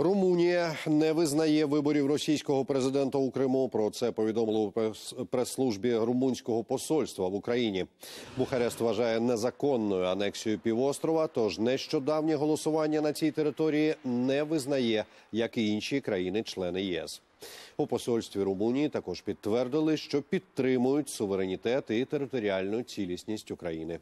Румунія не визнає виборів російського президента у Криму. Про це повідомили у прес-службі румунського посольства в Україні. Бухарест вважає незаконною анексію півострова. Тож нещодавнє голосування на цій території не визнає, як і інші країни-члени ЄС. У посольстві Румунії також підтвердили, що підтримують суверенітет і територіальну цілісність України.